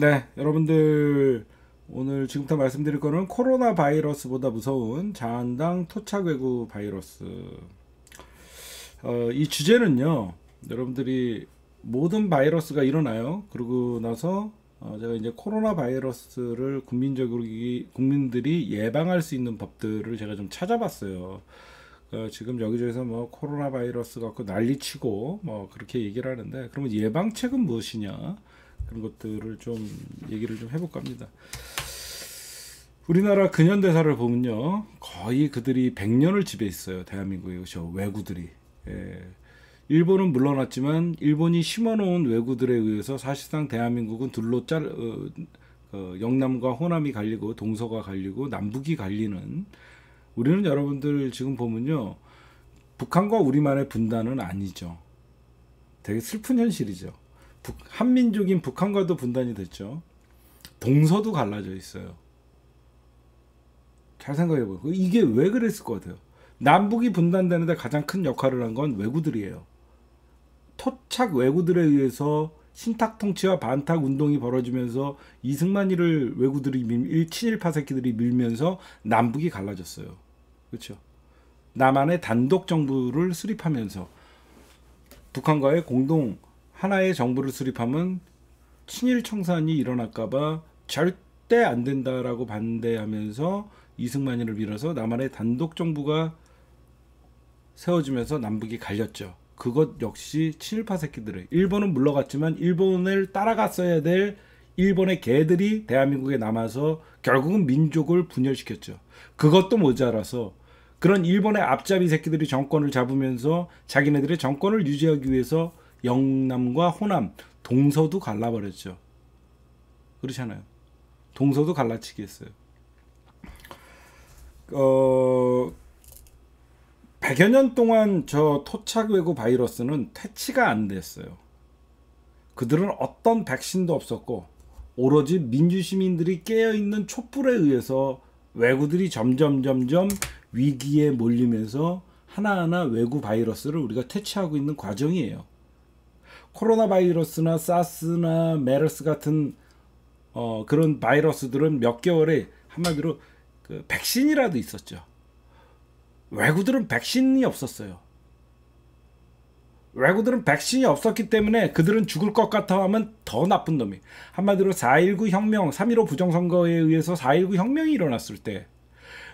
네, 여러분들 오늘 지금부터 말씀드릴 거는 코로나 바이러스보다 무서운 자한당 토착외구 바이러스. 어, 이 주제는요, 여러분들이 모든 바이러스가 일어나요. 그러고 나서 어, 제가 이제 코로나 바이러스를 국민적으로 국민들이 예방할 수 있는 법들을 제가 좀 찾아봤어요. 어, 지금 여기저기서 뭐 코로나 바이러스 갖고 난리치고 뭐 그렇게 얘기를 하는데 그러면 예방책은 무엇이냐? 그런 것들을 좀 얘기를 좀 해볼까 합니다. 우리나라 근현대사를 보면요. 거의 그들이 100년을 지배했어요. 대한민국의 저 외구들이. 예. 일본은 물러났지만 일본이 심어놓은 외구들에 의해서 사실상 대한민국은 둘로 짤 어, 어, 영남과 호남이 갈리고 동서가 갈리고 남북이 갈리는 우리는 여러분들 지금 보면요 북한과 우리만의 분단은 아니죠 되게 슬픈 현실이죠 북, 한민족인 북한과도 분단이 됐죠. 동서도 갈라져 있어요. 잘 생각해 보세요. 그 이게 왜 그랬을 것 같아요? 남북이 분단되는데 가장 큰 역할을 한건 왜구들이에요. 토착 왜구들에 의해서 신탁 통치와 반탁 운동이 벌어지면서 이승만이를 왜구들이 밀, 친일파 새끼들이 밀면서 남북이 갈라졌어요. 그렇죠? 남한의 단독 정부를 수립하면서 북한과의 공동 하나의 정부를 수립하면 친일 청산이 일어날까봐 절대 안 된다라고 반대하면서 이승만이를 밀어서 남한의 단독 정부가 세워지면서 남북이 갈렸죠. 그것 역시 친일파 새끼들의 일본은 물러갔지만 일본을 따라갔어야 될 일본의 개들이 대한민국에 남아서 결국은 민족을 분열시켰죠. 그것도 모자라서 그런 일본의 앞잡이 새끼들이 정권을 잡으면서 자기네들의 정권을 유지하기 위해서 영남과 호남, 동서도 갈라버렸죠. 그렇잖아요. 동서도 갈라치기 했어요. 어, 100여 년 동안 저 토착 외고 바이러스는 퇴치가 안 됐어요. 그들은 어떤 백신도 없었고 오로지 민주 시민들이 깨어 있는 촛불에 의해서 외구들이 점점 점점 위기에 몰리면서 하나하나 외구 바이러스를 우리가 퇴치하고 있는 과정이에요. 코로나 바이러스나 사스나 메르스 같은 어, 그런 바이러스들은 몇 개월에 한마디로 그 백신이라도 있었죠. 외국들은 백신이 없었어요. 외국들은 백신이 없었기 때문에 그들은 죽을 것 같아 하면 더 나쁜 놈이. 한마디로 4.19 혁명, 3.15 부정선거에 의해서 4.19 혁명이 일어났을 때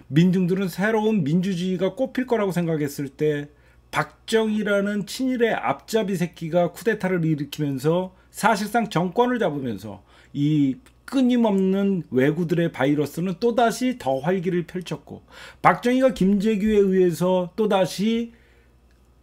민중들은 새로운 민주주의가 꽃필 거라고 생각했을 때 박정희라는 친일의 앞잡이 새끼가 쿠데타를 일으키면서 사실상 정권을 잡으면서 이 끊임없는 왜구들의 바이러스는 또다시 더 활기를 펼쳤고 박정희가 김재규에 의해서 또다시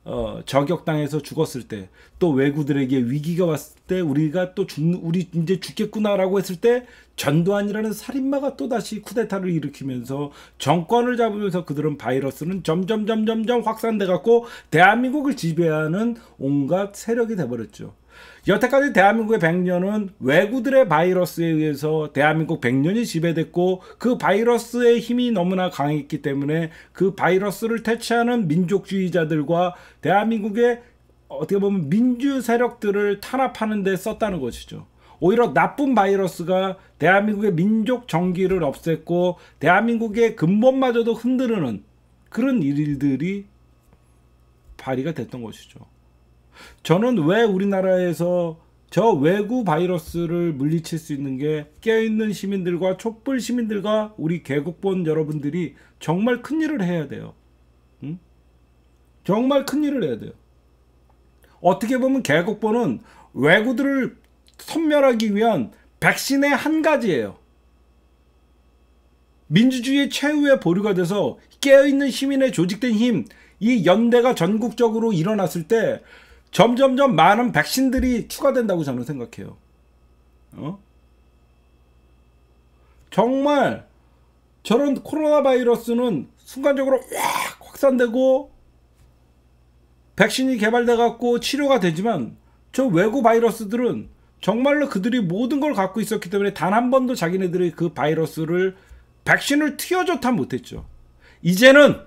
어, 저격당해서 죽었을 때 또왜구들에게 위기가 왔을 때 우리가 또 죽, 우리 이제 죽겠구나라고 했을 때 전두환이라는 살인마가 또다시 쿠데타를 일으키면서 정권을 잡으면서 그들은 바이러스는 점점 점점점 확산돼 갖고 대한민국을 지배하는 온갖 세력이 돼버렸죠. 여태까지 대한민국의 100년은 외구들의 바이러스에 의해서 대한민국 100년이 지배됐고 그 바이러스의 힘이 너무나 강했기 때문에 그 바이러스를 퇴치하는 민족주의자들과 대한민국의 어떻게 보면 민주 세력들을 탄압하는 데 썼다는 것이죠. 오히려 나쁜 바이러스가 대한민국의 민족 정기를 없앴고 대한민국의 근본마저도 흔들는 그런 일들이 발휘가 됐던 것이죠. 저는 왜 우리나라에서 저 외구 바이러스를 물리칠 수 있는 게 깨어있는 시민들과 촛불 시민들과 우리 개국본 여러분들이 정말 큰일을 해야 돼요. 응? 정말 큰일을 해야 돼요. 어떻게 보면 개국본은 외구들을 섬멸하기 위한 백신의 한 가지예요. 민주주의 최후의 보류가 돼서 깨어있는 시민의 조직된 힘, 이 연대가 전국적으로 일어났을 때 점점점 많은 백신들이 추가된다고 저는 생각해요. 어? 정말 저런 코로나 바이러스는 순간적으로 확 확산되고 백신이 개발돼 갖고 치료가 되지만 저외국 바이러스들은 정말로 그들이 모든 걸 갖고 있었기 때문에 단 한 번도 자기네들의 그 바이러스를 백신을 튀어줬다 못했죠. 이제는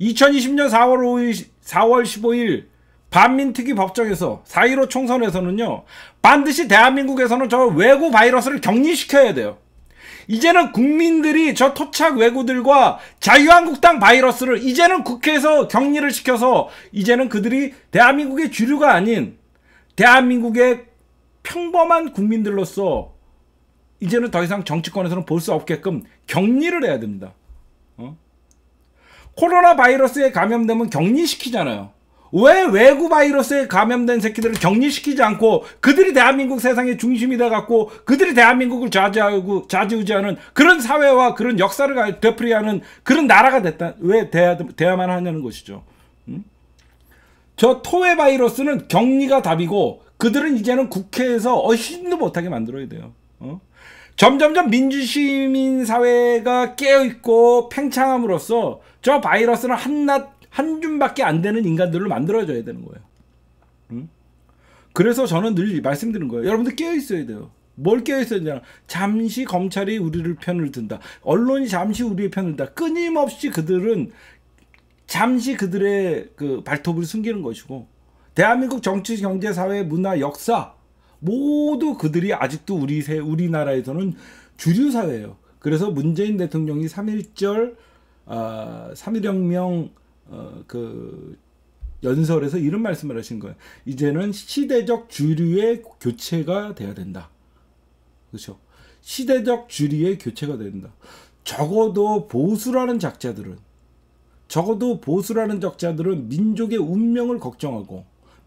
2020년 4월 5일, 4월 15일 반민특위 법정에서 4.15 총선에서는요. 반드시 대한민국에서는 저 외고 바이러스를 격리시켜야 돼요. 이제는 국민들이 저 토착 외구들과 자유한국당 바이러스를 이제는 국회에서 격리를 시켜서 이제는 그들이 대한민국의 주류가 아닌 대한민국의 평범한 국민들로서 이제는 더 이상 정치권에서는 볼 수 없게끔 격리를 해야 됩니다. 어? 코로나 바이러스에 감염되면 격리시키잖아요. 왜 외구 바이러스에 감염된 새끼들을 격리시키지 않고 그들이 대한민국 세상의 중심이 돼갖고 그들이 대한민국을 좌지하고 좌지우지하는 그런 사회와 그런 역사를 되풀이하는 그런 나라가 됐다 왜 돼야 돼야만 하냐는 것이죠. 음? 저 토해 바이러스는 격리가 답이고 그들은 이제는 국회에서 어신도 못하게 만들어야 돼요. 어? 점점점 민주시민 사회가 깨어있고 팽창함으로써 저 바이러스는 한낱 한 줌밖에 안 되는 인간들로 만들어져야 되는 거예요. 응? 그래서 저는 늘 말씀드리는 거예요. 여러분들 깨어있어야 돼요. 뭘 깨어있어야 되냐. 잠시 검찰이 우리를 편을 든다. 언론이 잠시 우리의 편을 든다. 끊임없이 그들은 잠시 그들의 그 발톱을 숨기는 것이고 대한민국 정치, 경제, 사회, 문화, 역사 모두 그들이 아직도 우리 세 우리나라에서는 주류 사회예요. 그래서 문재인 대통령이 3.1절 어, 3.1혁명 어, 그 연설에서 이런 말씀을 하신 거예요. 이제는 시대적 주류의 교체가 돼야 된다. 그렇죠? 시대적 주류의 교체가 된다. 적어도 보수라는 작자들은 적어도 보수라는 적자들은 민족의 운명을 걱정하고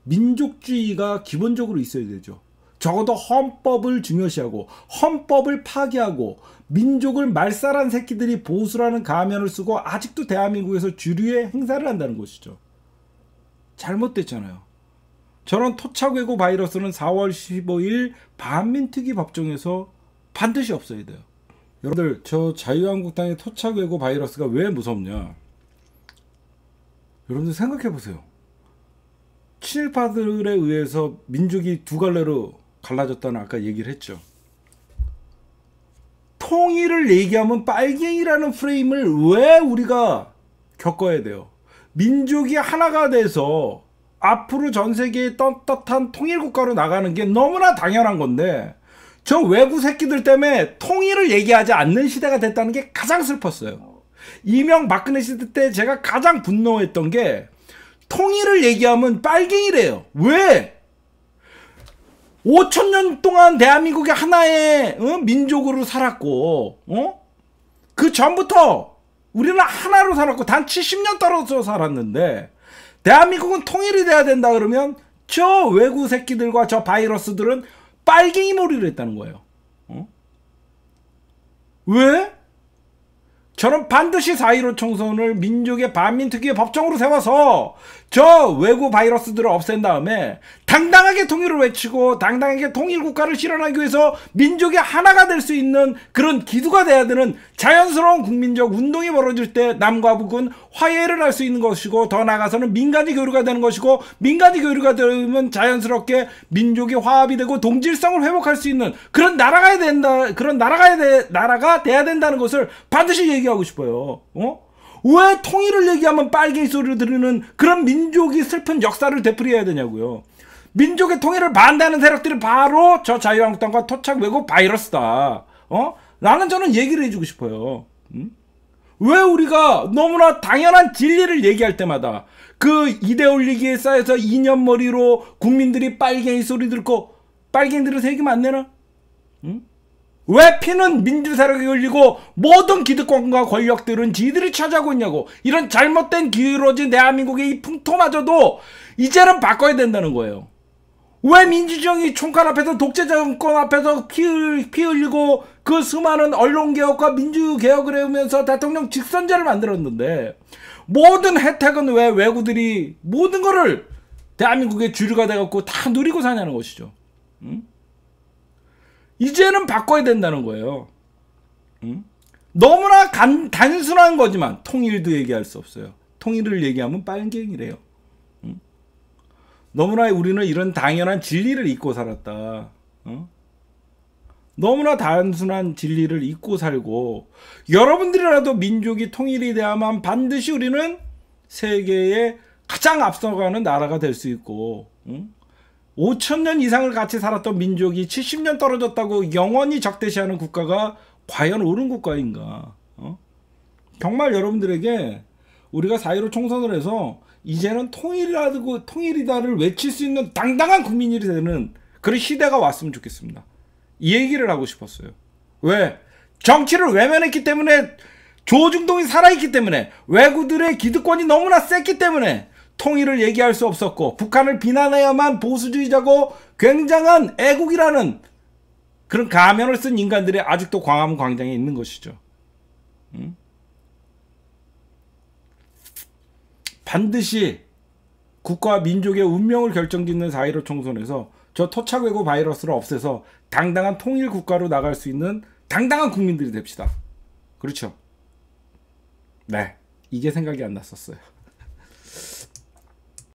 민족주의가 기본적으로 있어야 되죠. 적어도 헌법을 중요시하고 헌법을 파괴하고 민족을 말살한 새끼들이 보수라는 가면을 쓰고 아직도 대한민국에서 주류의 행사를 한다는 것이죠. 잘못됐잖아요. 저런 토착외고 바이러스는 4월 15일 반민특위 법정에서 반드시 없어야 돼요. 여러분들 저 자유한국당의 토착외고 바이러스가 왜 무섭냐? 여러분들 생각해 보세요. 친일파들에 의해서 민족이 두 갈래로 갈라졌다는 아까 얘기를 했죠. 통일을 얘기하면 빨갱이라는 프레임을 왜 우리가 겪어야 돼요? 민족이 하나가 돼서 앞으로 전세계의 떳떳한 통일국가로 나가는 게 너무나 당연한 건데 저 외국 새끼들 때문에 통일을 얘기하지 않는 시대가 됐다는 게 가장 슬펐어요. 이명 박근혜 시대 때 제가 가장 분노했던 게 통일을 얘기하면 빨갱이래요. 왜? 5천 년 동안 대한민국의 하나의 어? 민족으로 살았고 어? 그 전부터 우리는 하나로 살았고 단 70년 떨어져 살았는데 대한민국은 통일이 돼야 된다 그러면 저외국 새끼들과 저 바이러스들은 빨갱이 머리를 했다는 거예요. 어? 왜? 저는 반드시 사1로 총선을 민족의 반민특위의 법정으로 세워서 저 외국 바이러스들을 없앤 다음에 당당하게 통일을 외치고 당당하게 통일 국가를 실현하기 위해서 민족의 하나가 될 수 있는 그런 기두가 돼야 되는 자연스러운 국민적 운동이 벌어질 때 남과 북은 화해를 할 수 있는 것이고 더 나아가서는 민간이 교류가 되는 것이고 민간이 교류가 되면 자연스럽게 민족이 화합이 되고 동질성을 회복할 수 있는 그런 나라가 된다 그런 나라가 돼 나라가 돼야 된다는 것을 반드시 얘기하고 싶어요. 어? 왜 통일을 얘기하면 빨갱이 소리를 들리는 그런 민족이 슬픈 역사를 되풀이해야 되냐고요. 민족의 통일을 반대하는 세력들이 바로 저 자유한국당과 토착 외곡 바이러스다. 어? 라는 저는 얘기를 해주고 싶어요. 음? 왜 우리가 너무나 당연한 진리를 얘기할 때마다 그 이데올리기에 쌓여서 이념머리로 국민들이 빨갱이 소리 듣고 빨갱이들은 세금 안 내나? 응? 음? 왜 피는 민주세력이 흘리고 모든 기득권과 권력들은 지들이 찾아고 있냐고 이런 잘못된 기울어진 대한민국의 이 풍토마저도 이제는 바꿔야 된다는 거예요. 왜 민주정이 총칼 앞에서 독재 정권 앞에서 피, 피 흘리고 그 수많은 언론개혁과 민주개혁을 해오면서 대통령 직선제를 만들었는데 모든 혜택은 왜외국들이 모든 거를 대한민국의 주류가 돼갖고 다 누리고 사냐는 것이죠. 응? 이제는 바꿔야 된다는 거예요. 응? 너무나 간, 단순한 거지만 통일도 얘기할 수 없어요. 통일을 얘기하면 빨갱이래요. 너무나 우리는 이런 당연한 진리를 잊고 살았다. 어? 너무나 단순한 진리를 잊고 살고 여러분들이라도 민족이 통일이 되야만 반드시 우리는 세계에 가장 앞서가는 나라가 될 수 있고 응? 5천 년 이상을 같이 살았던 민족이 70년 떨어졌다고 영원히 적대시하는 국가가 과연 옳은 국가인가 어? 정말 여러분들에게 우리가 4.15 총선을 해서 이제는 통일이라고 통일이다를 외칠 수 있는 당당한 국민이 되는 그런 시대가 왔으면 좋겠습니다. 이 얘기를 하고 싶었어요. 왜? 정치를 외면했기 때문에 조중동이 살아있기 때문에 외구들의 기득권이 너무나 셌기 때문에 통일을 얘기할 수 없었고 북한을 비난해야만 보수주의자고 굉장한 애국이라는 그런 가면을 쓴 인간들이 아직도 광화문 광장에 있는 것이죠. 응? 반드시 국가와 민족의 운명을 결정짓는 4.15 총선에서 저 토착외고 바이러스를 없애서 당당한 통일 국가로 나갈 수 있는 당당한 국민들이 됩시다. 그렇죠. 네. 이게 생각이 안 났었어요.